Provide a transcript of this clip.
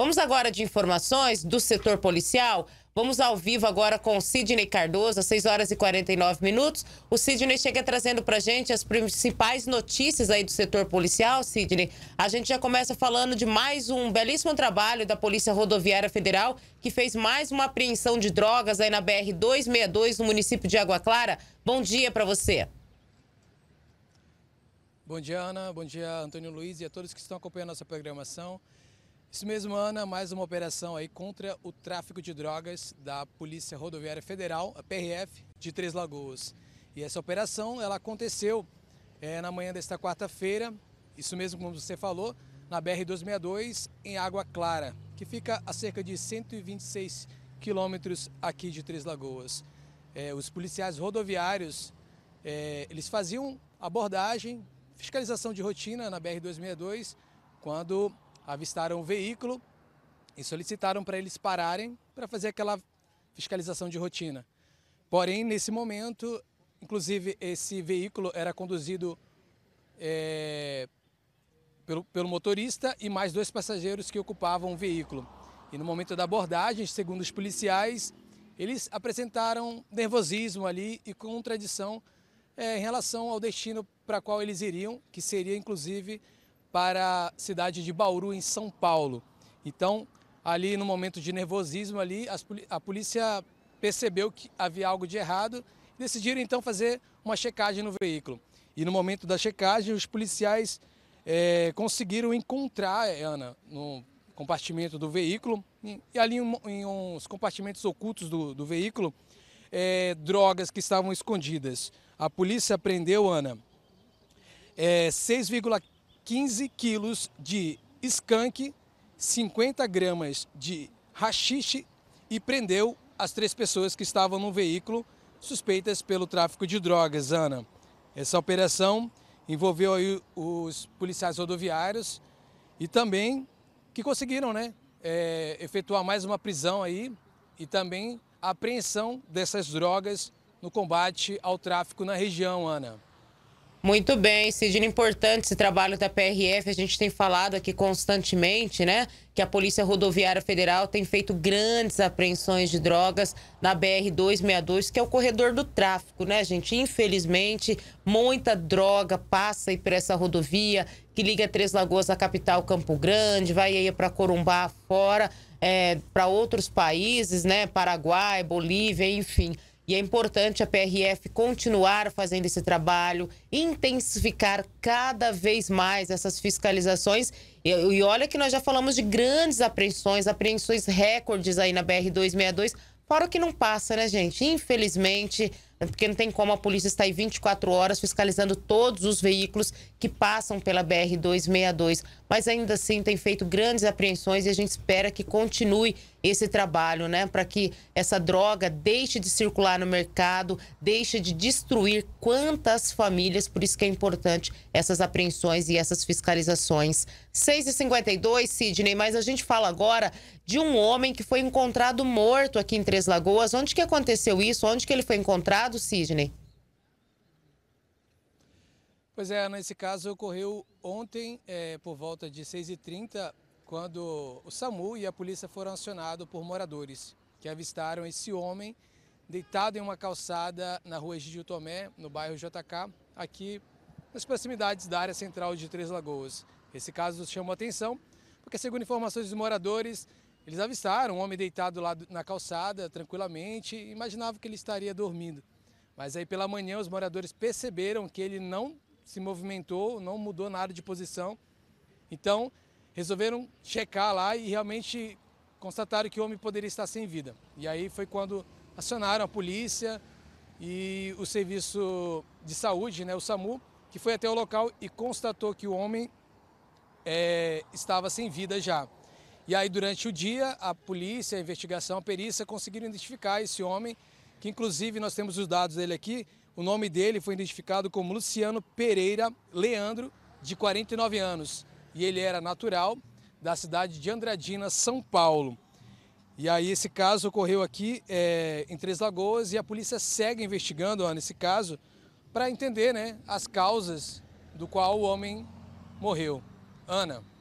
Vamos agora de informações do setor policial. Vamos ao vivo agora com o Sidney Cardoso, às 6 horas e 49 minutos. O Sidney chega trazendo para gente as principais notícias aí do setor policial, Sidney. A gente já começa falando de mais um belíssimo trabalho da Polícia Rodoviária Federal, que fez mais uma apreensão de drogas aí na BR-262, no município de Água Clara. Bom dia para você. Bom dia, Ana. Bom dia, Antônio Luiz e a todos que estão acompanhando a nossa programação. Isso mesmo, Ana, mais uma operação aí contra o tráfico de drogas da Polícia Rodoviária Federal, a PRF, de Três Lagoas. E essa operação, ela aconteceu é, na manhã desta quarta-feira, isso mesmo como você falou, na BR-262, em Água Clara, que fica a cerca de 126 quilômetros aqui de Três Lagoas. É, os policiais rodoviários, é, eles faziam abordagem, fiscalização de rotina na BR-262, quando avistaram o veículo e solicitaram para eles pararem para fazer aquela fiscalização de rotina. Porém, nesse momento, inclusive esse veículo era conduzido é, pelo, pelo motorista e mais dois passageiros que ocupavam o veículo. E no momento da abordagem, segundo os policiais, eles apresentaram nervosismo ali e contradição é, em relação ao destino para qual eles iriam, que seria inclusive para a cidade de Bauru, em São Paulo. Então, ali no momento de nervosismo, ali a polícia percebeu que havia algo de errado e decidiram então fazer uma checagem no veículo. E no momento da checagem, os policiais é, conseguiram encontrar eh, Ana no compartimento do veículo e ali em, em uns compartimentos ocultos do, do veículo é, drogas que estavam escondidas. A polícia prendeu Ana é, 6,4 15 quilos de skunk, 50 gramas de rachixe e prendeu as três pessoas que estavam no veículo suspeitas pelo tráfico de drogas, Ana. Essa operação envolveu os policiais rodoviários e também que conseguiram né, é, efetuar mais uma prisão aí e também a apreensão dessas drogas no combate ao tráfico na região, Ana. Muito bem, Sidney, importante esse trabalho da PRF, a gente tem falado aqui constantemente, né, que a Polícia Rodoviária Federal tem feito grandes apreensões de drogas na BR-262, que é o corredor do tráfico, né, gente? Infelizmente, muita droga passa aí por essa rodovia que liga Três Lagoas à capital Campo Grande, vai aí para Corumbá fora, é, eh, para outros países, né, Paraguai, Bolívia, enfim... E é importante a PRF continuar fazendo esse trabalho, intensificar cada vez mais essas fiscalizações. E, e olha que nós já falamos de grandes apreensões, apreensões recordes aí na BR-262, fora o que não passa, né, gente? Infelizmente, porque não tem como a polícia estar aí 24 horas fiscalizando todos os veículos que passam pela BR-262. Mas ainda assim tem feito grandes apreensões e a gente espera que continue esse trabalho, né, para que essa droga deixe de circular no mercado, deixe de destruir quantas famílias. Por isso que é importante essas apreensões e essas fiscalizações. 6h52, Sidney, mas a gente fala agora de um homem que foi encontrado morto aqui em Três Lagoas. Onde que aconteceu isso? Onde que ele foi encontrado, Sidney? Pois é, nesse caso ocorreu ontem, é, por volta de 6h30, quando o SAMU e a polícia foram acionados por moradores que avistaram esse homem deitado em uma calçada na rua Egídio Tomé, no bairro JK, aqui nas proximidades da área central de Três Lagoas. Esse caso chamou atenção porque, segundo informações dos moradores, eles avistaram um homem deitado lá na calçada tranquilamente e imaginavam que ele estaria dormindo. Mas aí pela manhã os moradores perceberam que ele não se movimentou, não mudou nada de posição. Então resolveram checar lá e realmente constataram que o homem poderia estar sem vida. E aí foi quando acionaram a polícia e o serviço de saúde, né, o SAMU, que foi até o local e constatou que o homem é, estava sem vida já. E aí, durante o dia, a polícia, a investigação, a perícia conseguiram identificar esse homem, que inclusive nós temos os dados dele aqui. O nome dele foi identificado como Luciano Pereira Leandro, de 49 anos e ele era natural da cidade de Andradina, São Paulo. E aí esse caso ocorreu aqui é, em Três Lagoas e a polícia segue investigando Ana, esse caso para entender né, as causas do qual o homem morreu. Ana.